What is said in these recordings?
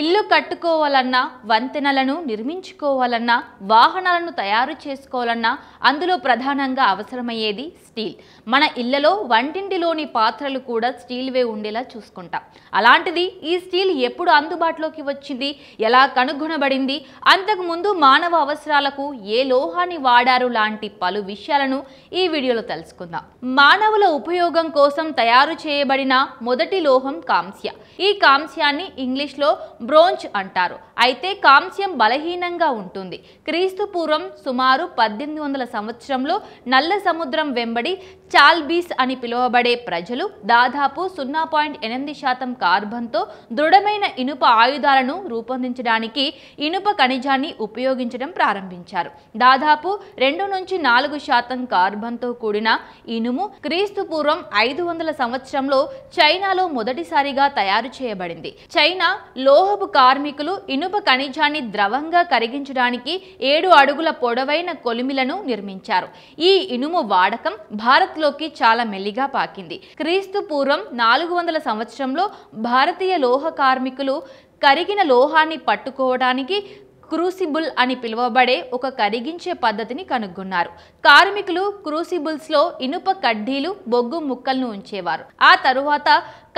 ఇల్లు కట్టుకోవాలన్నా వంతెనలను నిర్మించుకోవాలన్నా వాహనాలను తయారు చేసుకోవాలన్నా అందులో ప్రధానంగా అవసరమయ్యేది స్టీల్ మన ఇళ్లలో వంటింటిలోని పాత్రలు కూడా స్టీల్వే ఉండేలా చూసుకుంటాం అలాంటిది ఈ స్టీల్ ఎప్పుడు అందుబాటులోకి వచ్చింది ఎలా కనుగొనబడింది అంతకుముందు మానవ అవసరాలకు ఏ లోహాన్ని వాడారు లాంటి పలు విషయాలను ఈ వీడియోలో తెలుసుకుందాం మానవుల ఉపయోగం కోసం తయారు చేయబడిన మొదటి లోహం కాంస్య ఈ కాంస్యాన్ని ఇంగ్లీష్లో బ్రోంజ్ అంటారు అయితే కాంస్యం బలహీనంగా ఉంటుంది క్రీస్తు పూర్వం సుమారు పద్దెనిమిది వందల సంవత్సరంలో నల్ల సముద్రం వెంబడి చాల్బీస్ అని పిలువబడే ప్రజలు దాదాపు సున్నా పాయింట్ ఎనిమిది శాతం కార్బన్తో దృఢమైన ఇనుప ఆయుధాలను రూపొందించడానికి ఇనుప ఖనిజాన్ని ఉపయోగించడం ప్రారంభించారు దాదాపు రెండు నుంచి నాలుగు శాతం కార్బన్తో కూడిన ఇనుము క్రీస్తు పూర్వం ఐదు వందల సంవత్సరంలో చైనాలో మొదటిసారిగా తయారు చేయబడింది చైనా లోహ ప్రభుత్వపు కార్మికులు ఇనుప ఖనిజాన్ని ద్రవంగా కరిగించడానికి ఏడు అడుగుల పొడవైన కొలిమిలను నిర్మించారు ఈ ఇనుము వాడకం భారత్లోకి చాలా మెల్లిగా పాకింది క్రీస్తు పూర్వం నాలుగు వందల సంవత్సరంలో భారతీయ లోహ కార్మికులు కరిగిన లోహాన్ని పట్టుకోవడానికి క్రూసిబుల్ అని పిలువబడే ఒక కరిగించే పద్ధతిని కనుగొన్నారు కార్మికులు క్రూసిబుల్స్లో ఇనుప కడ్డీలు బొగ్గు ముక్కలను ఉంచేవారు ఆ తరువాత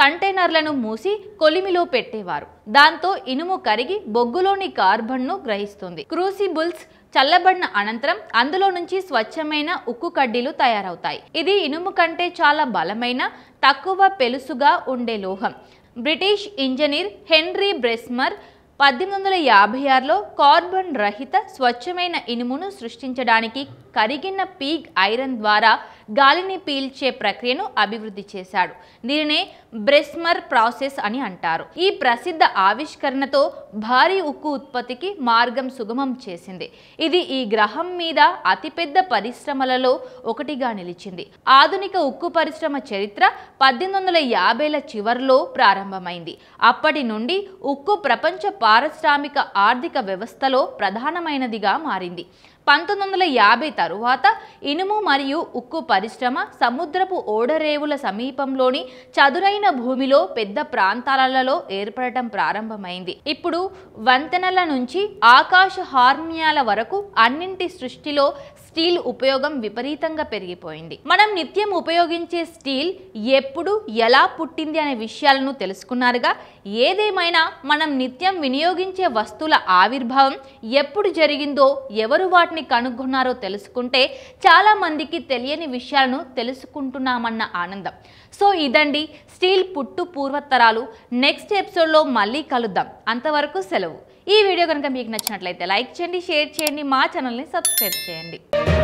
కంటైనర్లను మూసి కొలిమిలో పెట్టేవారు దాంతో ఇనుము కరిగి బొగ్గులోని కార్బన్ను గ్రహిస్తుంది క్రూసిబుల్స్ చల్లబడిన అనంతరం అందులో నుంచి స్వచ్ఛమైన ఉక్కు కడ్డీలు తయారవుతాయి ఇది ఇనుము కంటే చాలా బలమైన తక్కువ పెలుసుగా ఉండే లోహం బ్రిటిష్ ఇంజనీర్ హెన్రీ బ్రెస్మర్ పద్దెనిమిది వందల యాభై ఆరులో కార్బన్ రహిత స్వచ్ఛమైన ఇనుమును సృష్టించడానికి కరిగిన పీగ్ ఐరన్ ద్వారా గాలిని పీల్చే ప్రక్రియను అభివృద్ధి చేశాడు దీనినే బ్రెస్మర్ ప్రాసెస్ అని అంటారు ఈ ప్రసిద్ధ ఆవిష్కరణతో భారీ ఉక్కు ఉత్పత్తికి మార్గం సుగమం చేసింది ఇది ఈ గ్రహం మీద అతిపెద్ద పరిశ్రమలలో ఒకటిగా నిలిచింది ఆధునిక ఉక్కు పరిశ్రమ చరిత్ర పద్దెనిమిది వందల యాభైల చివరిలో ప్రారంభమైంది అప్పటి నుండి ఉక్కు ప్రపంచ పారిశ్రామిక ఆర్థిక వ్యవస్థలో ప్రధానమైనదిగా మారింది పంతొమ్మిది వందల యాభై తరువాత ఇనుము మరియు ఉక్కు పరిశ్రమ సముద్రపు ఓడరేవుల సమీపంలోని చదురైన భూమిలో పెద్ద ప్రాంతాలలో ఏర్పడటం ప్రారంభమైంది ఇప్పుడు వంతెనల నుంచి ఆకాశ హార్మ్యాల వరకు అన్నింటి సృష్టిలో స్టీల్ ఉపయోగం విపరీతంగా పెరిగిపోయింది మనం నిత్యం ఉపయోగించే స్టీల్ ఎప్పుడు ఎలా పుట్టింది అనే విషయాలను తెలుసుకున్నారుగా ఏదేమైనా మనం నిత్యం వినియోగించే వస్తువుల ఆవిర్భావం ఎప్పుడు జరిగిందో ఎవరు వాటిని కనుగొన్నారో తెలుసుకుంటే చాలా మందికి తెలియని విషయాలను తెలుసుకుంటున్నామన్న ఆనందం సో ఇదండి స్టీల్ పుట్టు పూర్వత్తరాలు నెక్స్ట్ ఎపిసోడ్లో మళ్ళీ కలుద్దాం అంతవరకు సెలవు ఈ వీడియో కనుక మీకు నచ్చినట్లయితే లైక్ చేయండి షేర్ చేయండి మా ఛానల్ని సబ్స్క్రైబ్ చేయండి